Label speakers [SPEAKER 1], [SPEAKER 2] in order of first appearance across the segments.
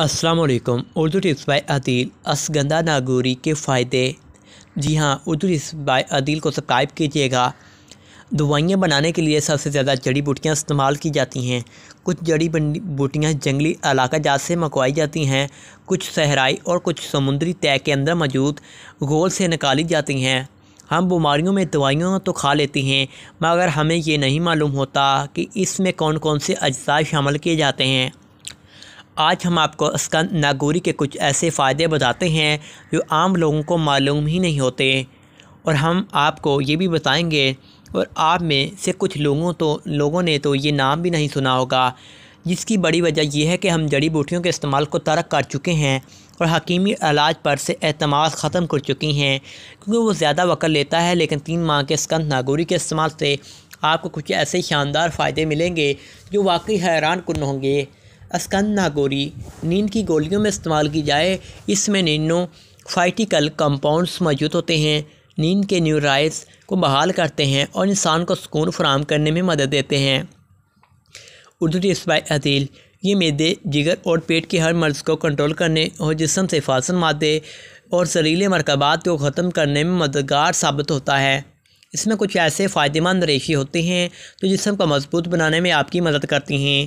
[SPEAKER 1] वालेकुम Urdu tips by Adeel असगंदा नागोरी के फ़ायदे जी हाँ उर्दू टिप्स बाय अदील को सब्सक्राइब कीजिएगा दवाइयाँ बनाने के लिए सबसे ज़्यादा जड़ी बूटियाँ इस्तेमाल की जाती हैं कुछ जड़ी बूटियाँ जंगली इलाका जात से मंगवाई जाती हैं कुछ सहराई और कुछ समुद्री तय के अंदर मौजूद गोल से निकाली जाती हैं हम बीमारियों में दवाइयाँ तो खा लेती हैं मगर हमें ये नहीं मालूम होता कि इसमें कौन कौन से अज्जा शामिल किए जाते हैं आज हम आपको स्कंद नागौरी के कुछ ऐसे फ़ायदे बताते हैं जो आम लोगों को मालूम ही नहीं होते और हम आपको ये भी बताएंगे और आप में से कुछ लोगों तो लोगों ने तो ये नाम भी नहीं सुना होगा जिसकी बड़ी वजह यह है कि हम जड़ी बूटियों के इस्तेमाल को तर्क कर चुके हैं और हकीमी इलाज पर से अहतम ख़त्म कर चुकी हैं क्योंकि वो ज़्यादा वक़्त लेता है लेकिन तीन माह के स्कंद नागौरी के इस्तेमाल से आपको कुछ ऐसे शानदार फ़ायदे मिलेंगे जो वाकई हैरान कन होंगे अस्कंद नागोरी नींद की गोलियों में इस्तेमाल की जाए इसमें नीनो फाइटिकल कंपाउंड्स मौजूद होते हैं नींद के न्यूराइज को बहाल करते हैं और इंसान को सुकून फराम करने में मदद देते हैं उर्दू टिप्सबाई अदील ये मैदे जिगर और पेट के हर मर्ज को कंट्रोल करने और जिसम से फासन मादे और जहरीले मरकबात को ख़त्म करने में मददगार साबित होता है इसमें कुछ ऐसे फ़ायदेमंद रेशे होते हैं जो जिसम को मजबूत बनाने में आपकी मदद करती हैं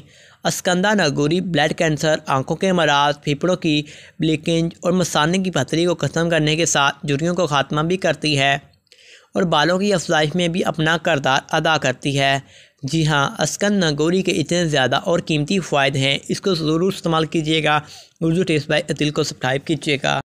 [SPEAKER 1] अस्कंदा नगोरी ब्लड कैंसर आंखों के मराज फेफड़ों की ब्लिकेंज और मसाने की पथरी को ख़त्म करने के साथ जुड़ियों को ख़ात्मा भी करती है और बालों की अफजाइश में भी अपना करदार अदा करती है जी हाँ अस्कंद नगोरी के इतने ज़्यादा और कीमती फ़ायदे हैं इसको ज़रूर इस्तेमाल कीजिएगा उर्दू टेस्ट बाई अतिल को सब्सक्राइब कीजिएगा